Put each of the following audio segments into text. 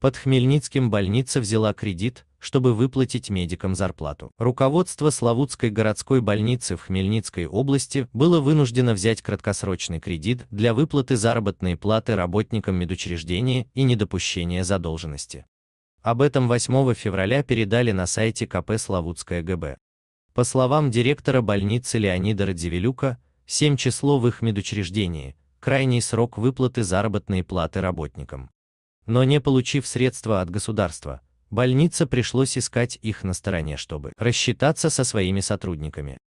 Под Хмельницким больница взяла кредит, чтобы выплатить медикам зарплату. Руководство Славутской городской больницы в Хмельницкой области было вынуждено взять краткосрочный кредит для выплаты заработной платы работникам медучреждения и недопущения задолженности. Об этом 8 февраля передали на сайте КП Славутская ГБ. По словам директора больницы Леонида Радзивилюка, 7 число в их медучреждении – крайний срок выплаты заработной платы работникам. Но не получив средства от государства, больнице пришлось искать их на стороне, чтобы рассчитаться со своими сотрудниками.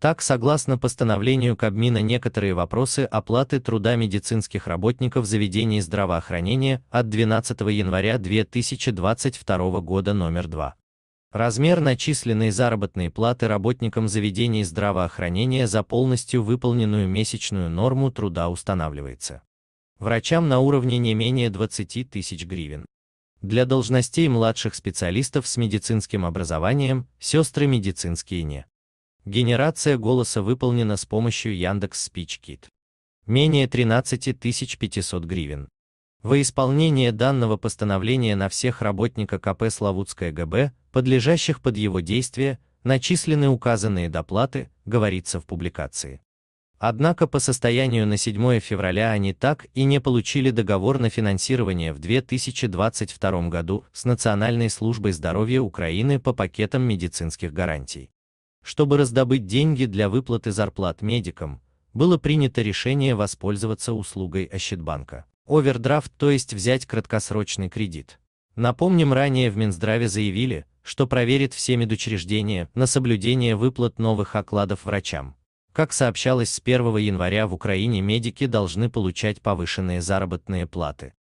Так, согласно постановлению Кабмина, некоторые вопросы оплаты труда медицинских работников заведений здравоохранения от 12 января 2022 года номер 2. Размер начисленной заработной платы работникам заведений здравоохранения за полностью выполненную месячную норму труда устанавливается врачам на уровне не менее 20 тысяч гривен. Для должностей младших специалистов с медицинским образованием, сестры медицинские не. Генерация голоса выполнена с помощью Яндекс Speech Менее 13 500 гривен. Во исполнение данного постановления на всех работника КП Славутская ГБ, подлежащих под его действие, начислены указанные доплаты, говорится в публикации. Однако по состоянию на 7 февраля они так и не получили договор на финансирование в 2022 году с Национальной службой здоровья Украины по пакетам медицинских гарантий. Чтобы раздобыть деньги для выплаты зарплат медикам, было принято решение воспользоваться услугой Ощадбанка. Овердрафт, то есть взять краткосрочный кредит. Напомним, ранее в Минздраве заявили, что проверит все медучреждения на соблюдение выплат новых окладов врачам как сообщалось, с 1 января в Украине медики должны получать повышенные заработные платы.